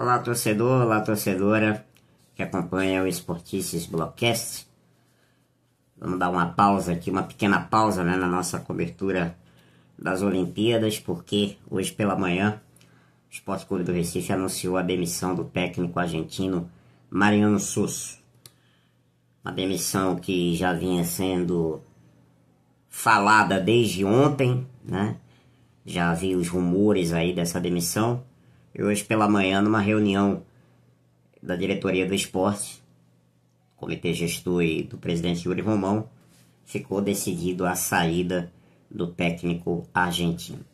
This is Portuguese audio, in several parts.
Olá, torcedor, olá, torcedora que acompanha o Esportices Blockcast. Vamos dar uma pausa aqui, uma pequena pausa né, na nossa cobertura das Olimpíadas, porque hoje pela manhã o Esporte Clube do Recife anunciou a demissão do técnico argentino Mariano Susso. Uma demissão que já vinha sendo falada desde ontem, né? Já havia os rumores aí dessa demissão. E hoje pela manhã, numa reunião da diretoria do esporte, comitê gestor e do presidente Yuri Romão, ficou decidido a saída do técnico argentino.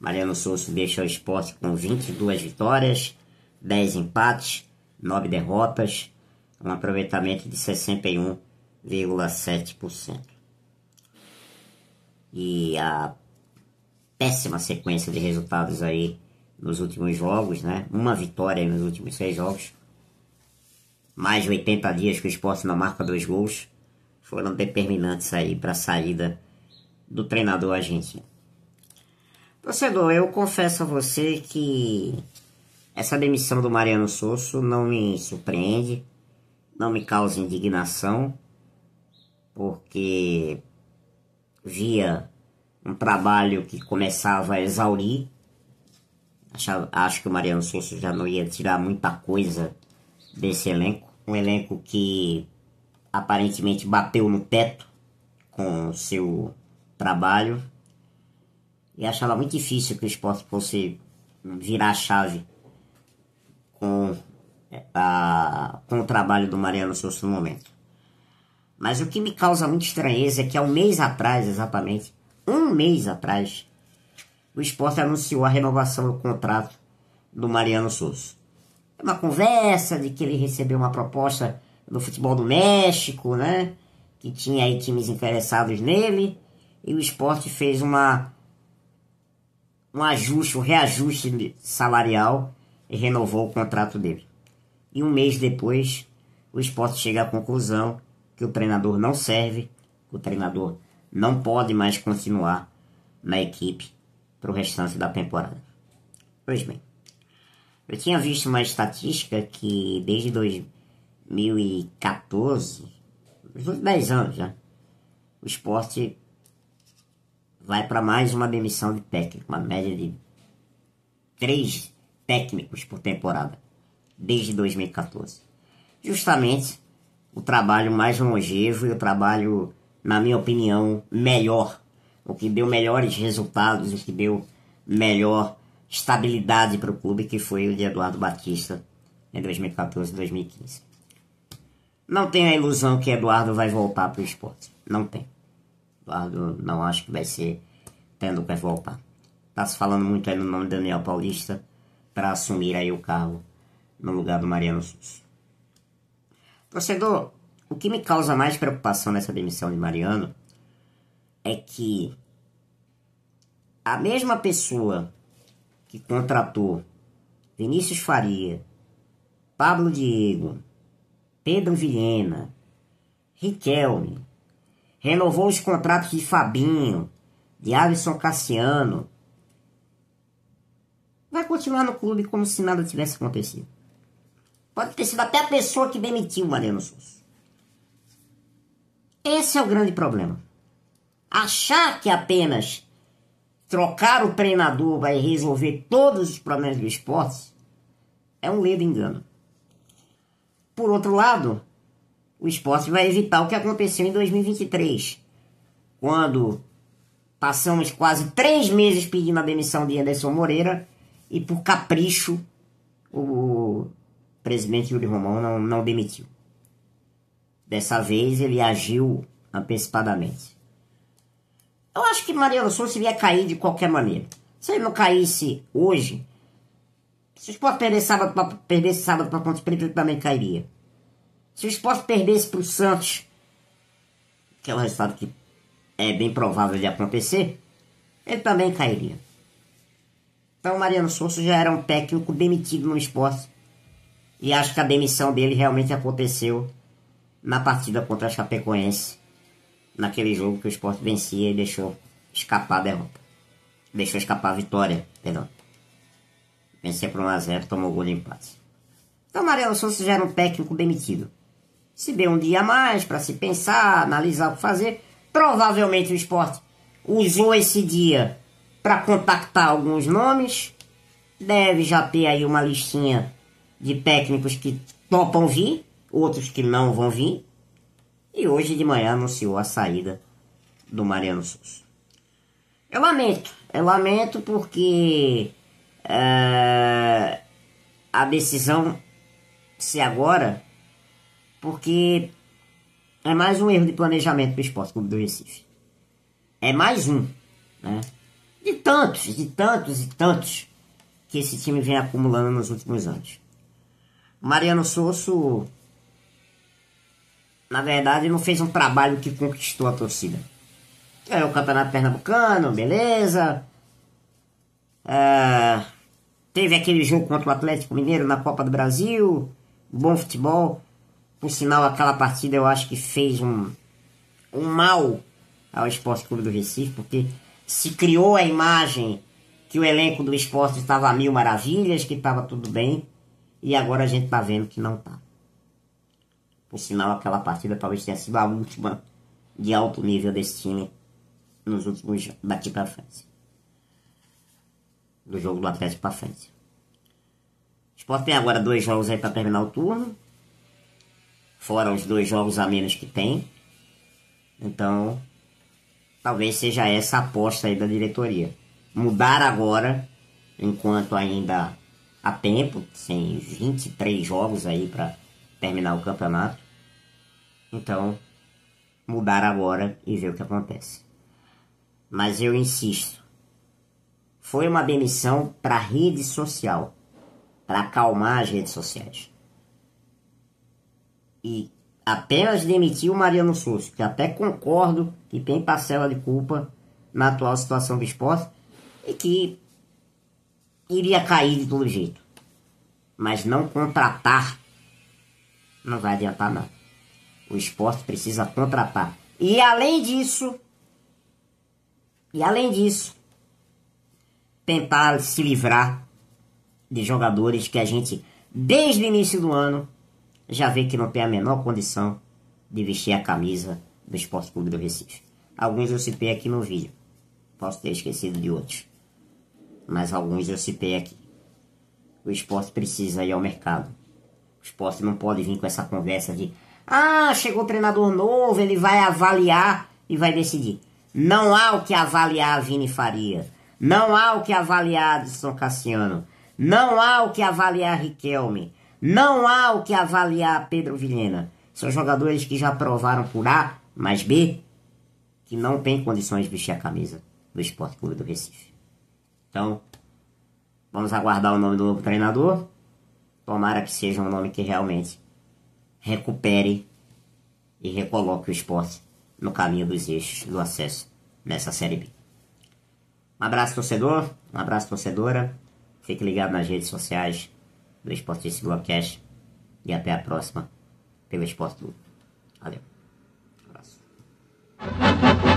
Mariano Souza deixa o esporte com 22 vitórias, 10 empates, 9 derrotas, um aproveitamento de 61,7%. E a péssima sequência de resultados aí nos últimos jogos, né? Uma vitória nos últimos seis jogos. Mais de 80 dias que o esporte não marca dois gols foram determinantes aí para a saída do treinador argentino. Torcedor, eu confesso a você que essa demissão do Mariano Sosso não me surpreende, não me causa indignação, porque via um trabalho que começava a exaurir acho que o Mariano Souza já não ia tirar muita coisa desse elenco. Um elenco que aparentemente bateu no teto com o seu trabalho. E achava muito difícil que o esporte fosse virar a chave com, a, com o trabalho do Mariano Souza no momento. Mas o que me causa muita estranheza é que há um mês atrás, exatamente, um mês atrás, o esporte anunciou a renovação do contrato do Mariano Souza. É uma conversa de que ele recebeu uma proposta do futebol do México, né? Que tinha aí times interessados nele. E o esporte fez uma um ajuste, um reajuste salarial e renovou o contrato dele. E um mês depois, o esporte chega à conclusão que o treinador não serve, que o treinador não pode mais continuar na equipe para o restante da temporada. Pois bem, eu tinha visto uma estatística que desde 2014, uns 10 anos já, o esporte vai para mais uma demissão de técnico, uma média de 3 técnicos por temporada, desde 2014. Justamente o trabalho mais longevo e o trabalho, na minha opinião, melhor o que deu melhores resultados, o que deu melhor estabilidade para o clube, que foi o de Eduardo Batista em 2014 e 2015. Não tenho a ilusão que Eduardo vai voltar para o esporte. Não tem. Eduardo não acho que vai ser tendo que voltar. Está se falando muito aí no nome de Daniel Paulista para assumir aí o cargo no lugar do Mariano Souza. Torcedor, o que me causa mais preocupação nessa demissão de Mariano é que a mesma pessoa que contratou Vinícius Faria, Pablo Diego, Pedro Vilhena, Riquelme, renovou os contratos de Fabinho, de Alisson Cassiano, vai continuar no clube como se nada tivesse acontecido. Pode ter sido até a pessoa que demitiu o Mariano Souza. Esse é o grande problema achar que apenas trocar o treinador vai resolver todos os problemas do esporte é um ledo engano. Por outro lado, o esporte vai evitar o que aconteceu em 2023, quando passamos quase três meses pedindo a demissão de Anderson Moreira e por capricho o presidente Júlio Romão não, não demitiu. Dessa vez ele agiu antecipadamente. Eu acho que Mariano Souza iria cair de qualquer maneira. Se ele não caísse hoje, se o Sport perdesse sábado para perdesse Ponte Preta, ele também cairia. Se o Sport perdesse para o Santos, que é um resultado que é bem provável de acontecer, ele também cairia. Então, Mariano Souza já era um técnico demitido no esporte. E acho que a demissão dele realmente aconteceu na partida contra a Chapecoense naquele jogo que o esporte vencia e deixou escapar a derrota. Deixou escapar a vitória, perdão. Vencia por 1x0, tomou gol de empate. Então, Amarelo Souza já era um técnico demitido. Se deu um dia a mais para se pensar, analisar o que fazer. Provavelmente o esporte usou esse dia para contactar alguns nomes. Deve já ter aí uma listinha de técnicos que topam vir, outros que não vão vir e hoje de manhã anunciou a saída do Mariano Souza. Eu lamento, eu lamento porque uh, a decisão se agora, porque é mais um erro de planejamento do Esporte Clube do Recife. É mais um, né? De tantos, de tantos e tantos que esse time vem acumulando nos últimos anos. Mariano Sosso na verdade, não fez um trabalho que conquistou a torcida. é o Campeonato Pernambucano, beleza. É, teve aquele jogo contra o Atlético Mineiro na Copa do Brasil. Bom futebol. Por sinal, aquela partida eu acho que fez um, um mal ao Esporte Clube do Recife, porque se criou a imagem que o elenco do esporte estava a mil maravilhas, que estava tudo bem, e agora a gente está vendo que não está. Por sinal, aquela partida talvez tenha sido a última de alto nível desse time nos últimos daqui para frente. Do jogo do Atlético para frente. O Sport tem agora dois jogos aí para terminar o turno. Fora os dois jogos a menos que tem. Então, talvez seja essa a aposta aí da diretoria. Mudar agora, enquanto ainda há tempo, sem 23 jogos aí para terminar o campeonato. Então, mudar agora e ver o que acontece. Mas eu insisto, foi uma demissão para rede social, para acalmar as redes sociais. E apenas demitiu Mariano Souza, que até concordo que tem parcela de culpa na atual situação do esporte e que iria cair de todo jeito. Mas não contratar não vai adiantar não. O esporte precisa contratar. E além disso, e além disso, tentar se livrar de jogadores que a gente, desde o início do ano, já vê que não tem a menor condição de vestir a camisa do Esporte Clube do Recife. Alguns eu citei aqui no vídeo. Posso ter esquecido de outros. Mas alguns eu citei aqui. O esporte precisa ir ao mercado esporte tipo, não pode vir com essa conversa de ah, chegou o treinador novo, ele vai avaliar e vai decidir. Não há o que avaliar a Vini Faria. Não há o que avaliar Adson Cassiano. Não há o que avaliar Riquelme. Não há o que avaliar Pedro Vilhena. São jogadores que já provaram por A mais B que não tem condições de vestir a camisa do Esporte Clube do Recife. Então, vamos aguardar o nome do novo treinador. Tomara que seja um nome que realmente recupere e recoloque o esporte no caminho dos eixos do acesso nessa Série B. Um abraço, torcedor. Um abraço, torcedora. Fique ligado nas redes sociais do Esportista Cash E até a próxima pelo Esporte Clube. Valeu. Um abraço.